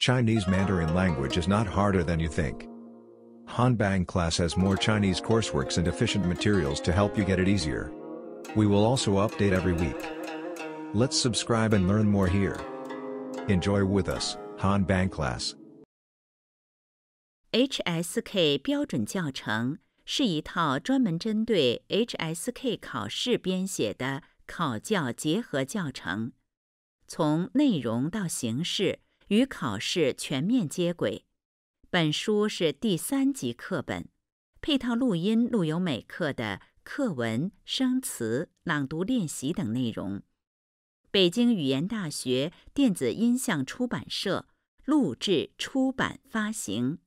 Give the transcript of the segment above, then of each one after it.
Chinese Mandarin language is not harder than you think. Hanbang class has more Chinese courseworks and efficient materials to help you get it easier. We will also update every week. Let's subscribe and learn more here. Enjoy with us, Hanbang class. HSK 标准教程是一套专门针对 HSK 考试编写的考教结合教程，从内容到形式。与考试全面接轨，本书是第三级课本，配套录音录有每课的课文、生词、朗读练习等内容。北京语言大学电子音像出版社录制出版发行。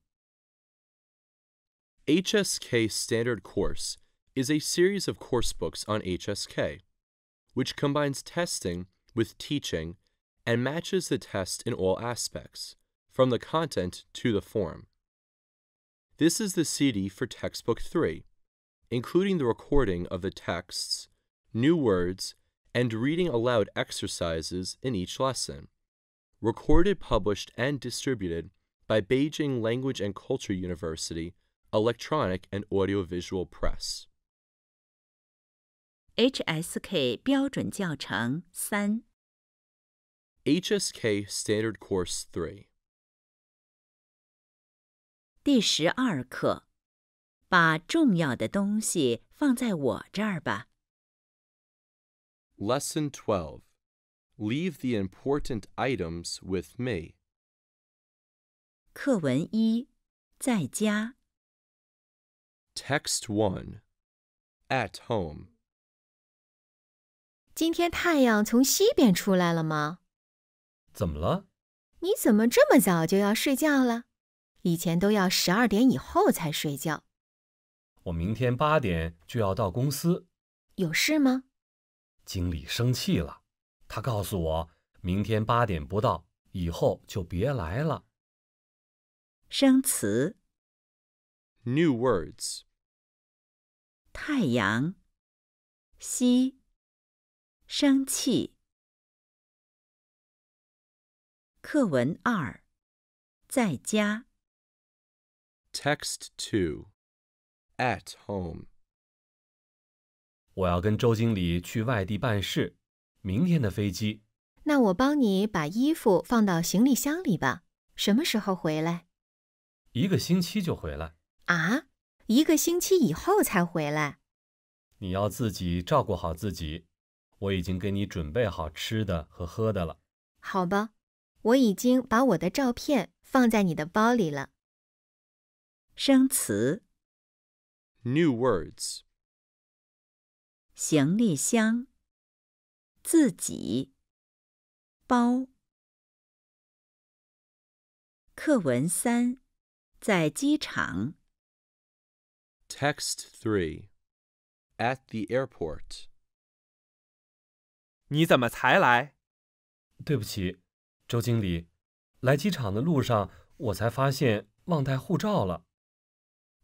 HSK Standard Course is a series of coursebooks on HSK, which combines testing with teaching. and matches the test in all aspects, from the content to the form. This is the CD for Textbook 3, including the recording of the texts, new words, and reading aloud exercises in each lesson. Recorded, published, and distributed by Beijing Language and Culture University Electronic and Audiovisual Press。HSK 标准教程三。HSK Standard Course Three, Lesson 12 Leave the important items with me. Text 1 At home. 今天太阳从西边出来了吗？怎么了？你怎么这么早就要睡觉了？以前都要十二点以后才睡觉。我明天八点就要到公司，有事吗？经理生气了，他告诉我，明天八点不到，以后就别来了。生词。New words。太阳。西。生气。课文二，在家。Text two, at home. 我要跟周经理去外地办事，明天的飞机。那我帮你把衣服放到行李箱里吧。什么时候回来？一个星期就回来。啊，一个星期以后才回来。你要自己照顾好自己。我已经给你准备好吃的和喝的了。好吧。我已经把我的照片放在你的包里了。生词，new words，行李箱，自己，包。课文三，在机场。Text three，at the airport。你怎么才来？对不起。周经理，来机场的路上，我才发现忘带护照了。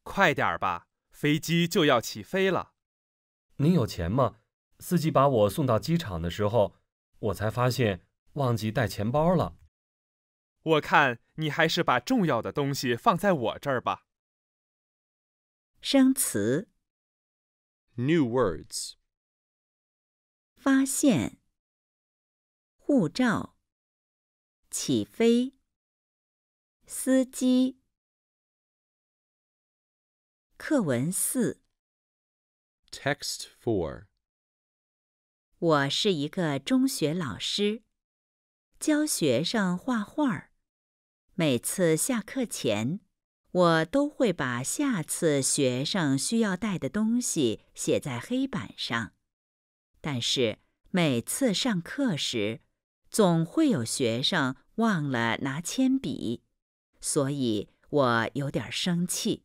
快点吧，飞机就要起飞了。您有钱吗？司机把我送到机场的时候，我才发现忘记带钱包了。我看你还是把重要的东西放在我这儿吧。生词，new words，发现，护照。起飞。司机。课文四。Text four。我是一个中学老师，教学生画画儿。每次下课前，我都会把下次学生需要带的东西写在黑板上。但是每次上课时，总会有学生忘了拿铅笔，所以我有点生气。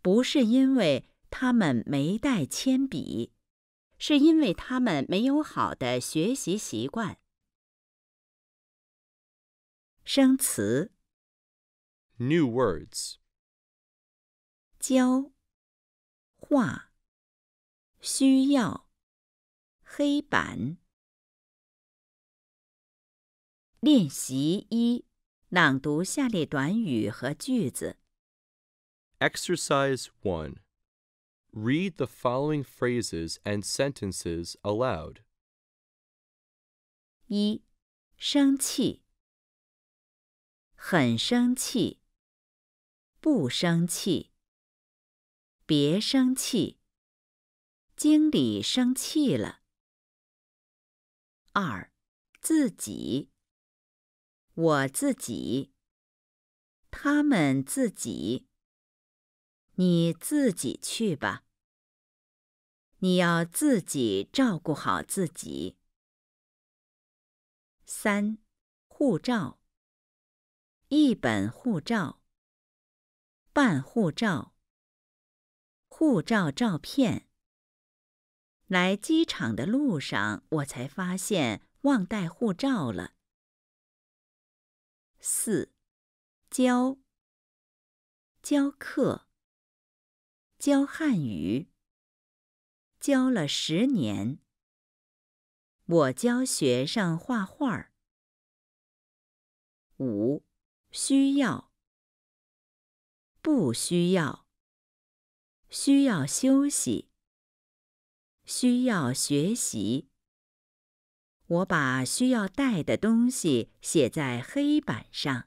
不是因为他们没带铅笔，是因为他们没有好的学习习惯。生词。New words。教画需要黑板。练习一，朗读下列短语和句子。Exercise one, read the following phrases and sentences aloud. 一生气，很生气，不生气，别生气。经理生气了。二，自己。我自己，他们自己，你自己去吧。你要自己照顾好自己。三，护照，一本护照，办护照，护照照片。来机场的路上，我才发现忘带护照了。四教教课教汉语教了十年。我教学生画画。五需要不需要？需要休息，需要学习。我把需要带的东西写在黑板上。